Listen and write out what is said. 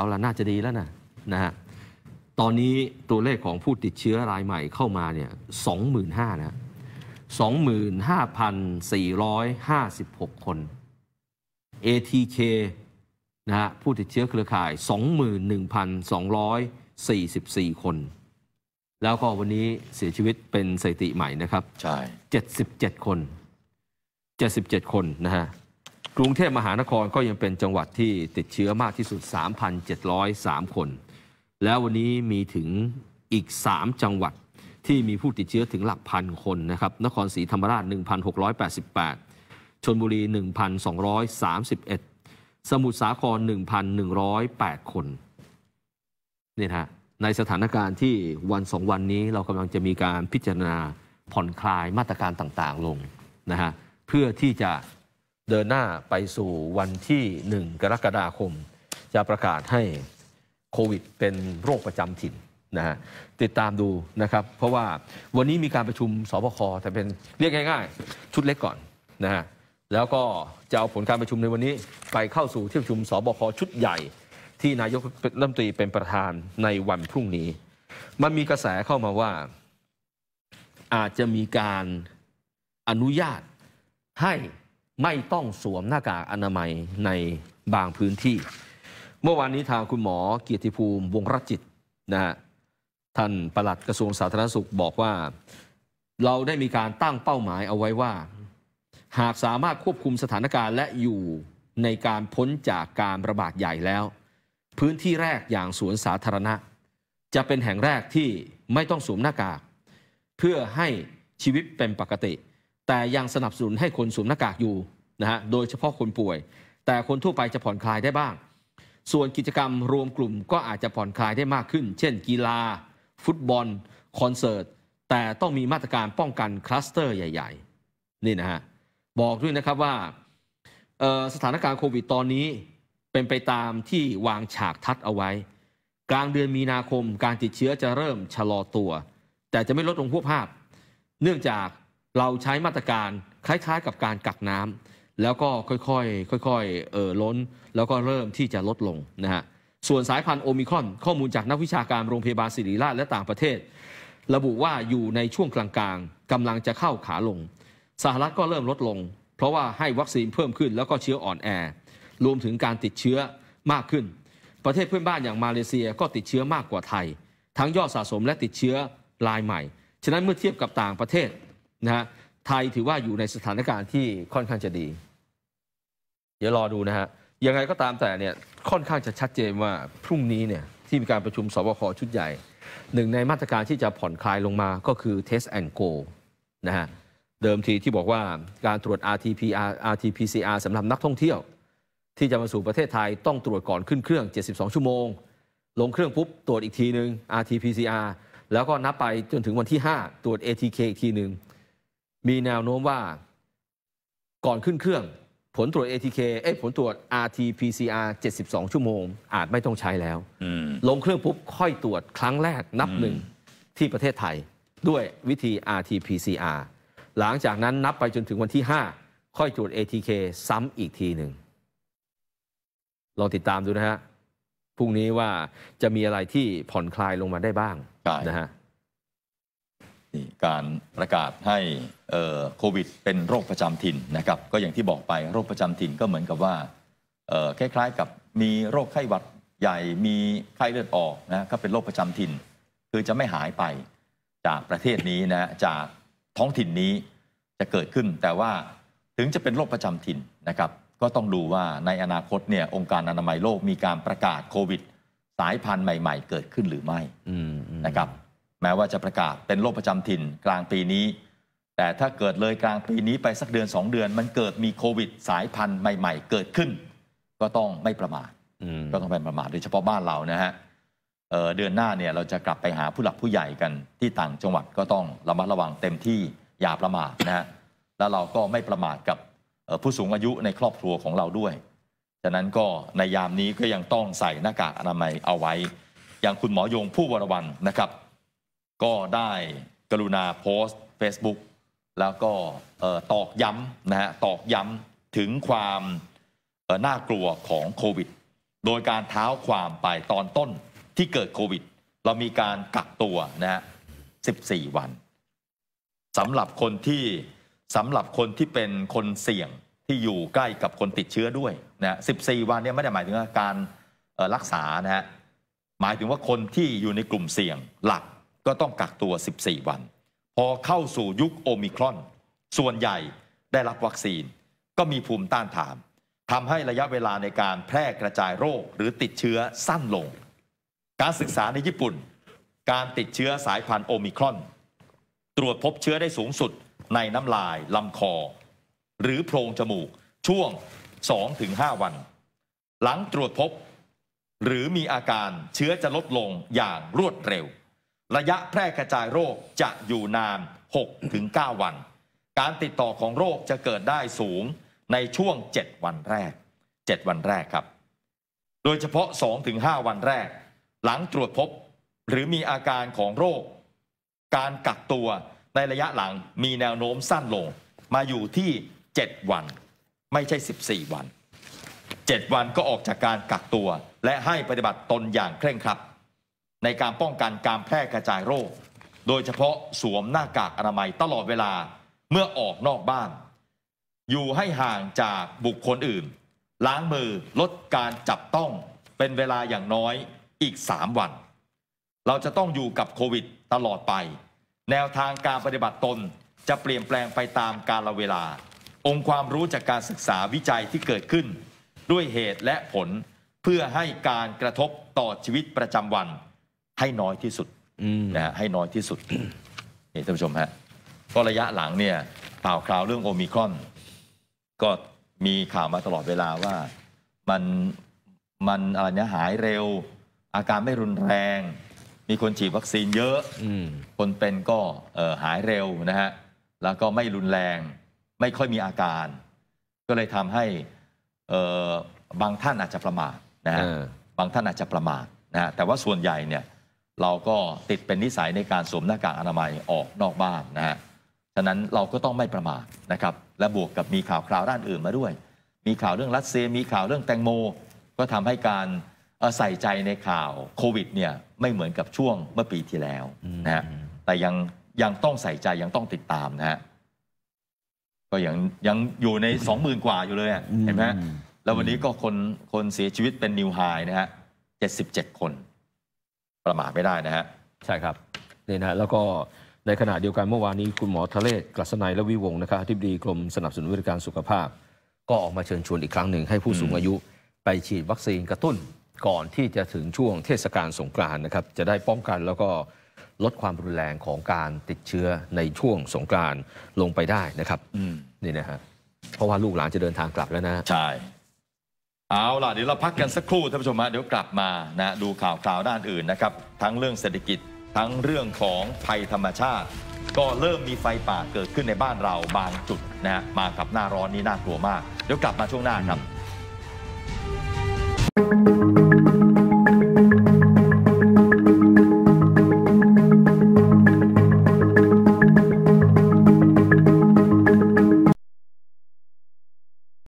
เาละน่าจะดีแล้วนะนะฮะตอนนี้ตัวเลขของผู้ติดเชื้อรายใหม่เข้ามาเนี่ยสองหมื่นห้านะสองหมื่นห้าพันสี่ร้อยห้าสิบหกคน ATK นะฮะผู้ติดเชื้อเครือข่าย 21,244 คน แล้วก็วันนี้เสียชีวิตเป็นสถิติใหม่นะครับใช่77 คน77คนนะฮะกรุงเทพมหานครก็ยังเป็นจังหวัดที่ติดเชื้อมากที่สุด 3,703 คน แล้ววันนี้มีถึงอีก 3 จังหวัดที่มีผู้ติดเชื้อถึงหลักพันคนนะครับ นครศรีธรรมราช 1,688 ชนบุรี 1,231 สมุทรสาคร 1,108 คนเนี่ยฮะ ในสถานการณ์ที่วันสองวันนี้เรากำลังจะมีการพิจารณาผ่อนคลายมาตรการต่างๆลงนะฮะ เพื่อที่จะเดินหน้าไปสู่วันที่ 1 กรกฎาคม จะประกาศให้โควิด เป็นโรคประจำถิ่นนะฮะติดตามดูนะครับ เพราะว่าวันนี้มีการประชุมสบคแต่เป็นเรียกง่าย ๆ ชุดเล็กก่อนนะฮะแล้วก็จะเอาผลการประชุมในวันนี้ ไปเข้าสู่ที่ประชุมสบคชุดใหญ่ที่นายกรัฐมนตรีเป็นประธานในวันพรุ่งนี้ มันมีกระแสเข้ามาว่าอาจจะมีการอนุญาตให้ไม่ต้องสวมหน้ากากอนามัยในบางพื้นที่ เมื่อวานนี้ทางคุณหมอเกียรติภูมิ วงรจิตนะฮะท่านปลัดกระทรวงสาธารณสุขบอกว่าเราได้มีการตั้งเป้าหมายเอาไว้ว่า หากสามารถควบคุมสถานการณ์ และอยู่ในการพ้นจากการระบาดใหญ่แล้ว พื้นที่แรกอย่างสวนสาธารณะ จะเป็นแห่งแรกที่ไม่ต้องสวมหน้ากาก เพื่อให้ชีวิตเป็นปกติแต่ยังสนับสนุนให้คนสวมหน้ากากอยู่นะฮะ โดยเฉพาะคนป่วย แต่คนทั่วไปจะผ่อนคลายได้บ้าง ส่วนกิจกรรมรวมกลุ่มก็อาจจะผ่อนคลายได้มากขึ้น เช่นกีฬาฟุตบอลคอนเสิร์ต แต่ต้องมีมาตรการป้องกัน คลัสเตอร์ใหญ่ๆ นี่นะฮะ บอกด้วยนะครับว่าสถานการณ์โควิดตอนนี้เป็นไปตามที่วางฉากทัดเอาไว้ กลางเดือนมีนาคมการติดเชื้อจะเริ่มชะลอตัว แต่จะไม่ลดลงพวกภาพ เนื่องจากเราใช้มาตรการคล้ายๆกับการกักน้ำแล้วก็ค่อยๆค่อยๆเอ่อล้น แล้วก็เริ่มที่จะลดลงนะฮะส่วนสายพันธุ์โอมิคอน ข้อมูลจากนักวิชาการโรงพยาบาลศิริราชและต่างประเทศ ระบุว่าอยู่ในช่วงกลางๆ กำลังจะเข้าขาลง สหรัฐก็เริ่มลดลง เพราะว่าให้วัคซีนเพิ่มขึ้นแล้วก็เชื้ออ่อนแอ รวมถึงการติดเชื้อมากขึ้น ประเทศเพื่อนบ้านอย่างมาเลเซียก็ติดเชื้อมากกว่าไทย ทั้งยอดสะสมและติดเชื้อรายใหม่ ฉะนั้นเมื่อเทียบกับต่างประเทศนะฮะไทยถือว่าอยู่ในสถานการณ์ที่ค่อนข้างจะดี เดี๋ยวรอดูนะฮะ ยังไงก็ตามแต่เนี่ยค่อนข้างจะชัดเจนว่า พรุ่งนี้เนี่ยที่มีการประชุมสบคชุดใหญ่ หนึ่งในมาตรการที่จะผ่อนคลายลงมาก็คือ Test and Go นะฮะเดิมทีที่บอกว่าการตรวจ RT-PR RT-PCR สำหรับนักท่องเที่ยว ที่จะมาสู่ประเทศไทยต้องตรวจก่อนขึ้นเครื่อง 72 ชั่วโมง ลงเครื่องปุ๊บตรวจอีกทีหนึ่ง RT-PCR แล้วก็นับไปจนถึงวันที่ 5 ตรวจ ATK อีกทีหนึ่งมีแนวโน้มว่าก่อนขึ้นเครื่อง ผลตรวจ ATK เอ้ยผลตรวจ RT-PCR 72 ชั่วโมง อาจไม่ต้องใช้แล้วลงเครื่องปุ๊บค่อยตรวจครั้งแรกนับหนึ่งที่ประเทศไทย ด้วยวิธี RT-PCR หลังจากนั้นนับไปจนถึงวันที่ 5 ค่อยตรวจ ATK ซ้ำอีกทีหนึ่งลองติดตามดูนะฮะพรุ่งนี้ว่าจะมีอะไรที่ผ่อนคลายลงมาได้บ้างนะฮะการประกาศให้โควิด เป็นโรคประจำถิ่นนะครับ ก็อย่างที่บอกไปโรคประจำถิ่นก็เหมือนกับว่าคล้ายๆกับมีโรคไข้หวัดใหญ่ มีไข้เลือดออกนะก็เป็นโรคประจำถิ่น คือจะไม่หายไป จากประเทศนี้นะจากท้องถิ่นนี้จะเกิดขึ้น แต่ว่าถึงจะเป็นโรคประจำถิ่นนะครับ ก็ต้องดูว่าในอนาคตเนี่ยองค์การอนามัยโลกมีการประกาศโควิด สายพันธุ์ใหม่ๆ เกิดขึ้นหรือไม่นะครับแม้ว่าจะประกาศเป็นโรคประจำถิ่นกลางปีนี้ แต่ถ้าเกิดเลยกลางปีนี้ไปสักเดือน 2 เดือน มันเกิดมีโควิด สายพันธุ์ใหม่ ๆ เกิดขึ้นก็ต้องไม่ประมาทก็ต้องเป็นประมาทโดยเฉพาะบ้านเรานะฮะเเดือนหน้าเนี่ยเราจะกลับไปหาผู้หลักผู้ใหญ่กันที่ต่างจังหวัดก็ต้องระมัดระวังเต็มที่อย่าประมาทนะฮะแล้วเราก็ไม่ประมาทกับผู้สูงอายุในครอบครัวของเราด้วยฉะนั้นก็ในยามนี้ก็ยังต้องใส่หน้ากากอนามัยเอาไว้อย่างคุณหมอยงผู้วรวันนะครับก็ได้กรุณาโพสต์ Facebook แล้วก็ตอกย้ำนะฮะตอกย้ำถึงความน่ากลัวของโควิด โดยการเท้าความไปตอนต้นที่เกิดโควิด เรามีการกักตัวนะฮะ14 วันสำหรับคนที่สำหรับคนที่เป็นคนเสี่ยงที่อยู่ใกล้กับคนติดเชื้อด้วยนะ14 วันเนี่ยไม่ได้หมายถึงการรักษานะฮะหมายถึงว่าคนที่อยู่ในกลุ่มเสี่ยงหลักก็ต้องกักตัว 14 วัน พอเข้าสู่ยุคโอมิครอน ส่วนใหญ่ได้รับวัคซีน ก็มีภูมิต้านทานทำให้ระยะเวลาในการแพร่กระจายโรค หรือติดเชื้อสั้นลง การศึกษาในญี่ปุ่น การติดเชื้อสายพันธุ์โอมิครอน ตรวจพบเชื้อได้สูงสุดในน้ำลายลำคอ หรือโพรงจมูกช่วง 2-5 วัน หลังตรวจพบ หรือมีอาการเชื้อจะลดลงอย่างรวดเร็วระยะแพร่กระจายโรคจะอยู่นาน6-9 วัน การติดต่อของโรคจะเกิดได้สูงในช่วง 7 วันแรก 7 วันแรกครับ โดยเฉพาะ 2-5 วันแรก หลังตรวจพบ หรือมีอาการของโรค การกักตัวในระยะหลังมีแนวโน้มสั้นลง มาอยู่ที่ 7 วัน ไม่ใช่ 14 วัน 7 วันก็ออกจากการกักตัวและให้ปฏิบัติตนอย่างเคร่งครัดในการป้องกันการแพร่กระจายโรค โดยเฉพาะสวมหน้ากากอนามัยตลอดเวลาเมื่อออกนอกบ้าน อยู่ให้ห่างจากบุคคลอื่น ล้างมือ ลดการจับต้องเป็นเวลาอย่างน้อยอีก 3 วัน เราจะต้องอยู่กับโควิดตลอดไป แนวทางการปฏิบัติตน จะเปลี่ยนแปลงไปตามกาลเวลา องค์ความรู้จากการศึกษาวิจัยที่เกิดขึ้น ด้วยเหตุและผลเพื่อให้การกระทบต่อชีวิตประจำวันให้น้อยที่สุดนะฮะให้น้อยที่สุดนี่ท่านผู้ชมฮะก็ระยะหลังเนี่ยข่าวคราวเรื่องโอมิครอน ก็มีข่าวมาตลอดเวลาว่ามันมันอะไรเนี่ยหายเร็วอาการไม่รุนแรงมีคนฉีดวัคซีนเยอะคนเป็นก็หายเร็วนะฮะแล้วก็ไม่รุนแรงไม่ค่อยมีอาการ ก็เลยทำให้บางท่านอาจจะประมาทนะฮะบางท่านอาจจะประมาทนะฮะแต่ว่าส่วนใหญ่เนี่ยเราก็ติดเป็นนิสัยในการสวมหน้ากากอนามัยออกนอกบ้านนะฮะ ฉะนั้นเราก็ต้องไม่ประมาทนะครับ และบวกกับมีข่าวคราวด้านอื่นมาด้วย มีข่าวเรื่องรัสเซีย มีข่าวเรื่องแตงโม ก็ทำให้การใส่ใจในข่าวโควิด เนี่ย ไม่เหมือนกับช่วงเมื่อปีที่แล้วนะฮะ แต่ยังยังต้องใส่ใจยังต้องติดตามนะฮะ ก็ยังยังอยู่ในสองหมื่นกว่าอยู่เลยเห็นไหมแล้ววันนี้ก็คนคนเสียชีวิตเป็นนิวไฮนะฮะเจ็ดสิบเจ็ดคนประมาทไม่ได้นะฮะใช่ครับนี่นะแล้วก็ในขณะเดียวกันเมื่อวานนี้คุณหมอทะเลศกลัศนัย และวิวงนะครับที่ดีกรมสนับสนุนบริการสุขภาพ ก็ออกมาเชิญชวนอีกครั้งหนึ่งให้ผู้สูงอายุไปฉีดวัคซีนกระตุ้นก่อนที่จะถึงช่วงเทศกาลสงกรานต์นะครับ จะได้ป้องกันแล้วก็ลดความรุนแรงของการติดเชื้อในช่วงสงกรานต์ลงไปได้นะครับนี่นะฮะเพราะว่าลูกหลานจะเดินทางกลับแล้วนะใช่เอาล่ะเดี๋ยวเราพักกันสักครู่ท่านผู้ชมฮะเดี๋ยวกลับมานะดูข่าวคราวด้านอื่นนะครับทั้งเรื่องเศรษฐกิจทั้งเรื่องของภัยธรรมชาติ ก็เริ่มมีไฟป่าเกิดขึ้นในบ้านเราบางจุดนะมากับหน้าร้อนนี่น่ากลัวมาก เดี๋ยวกลับมาช่วงหน้าครับ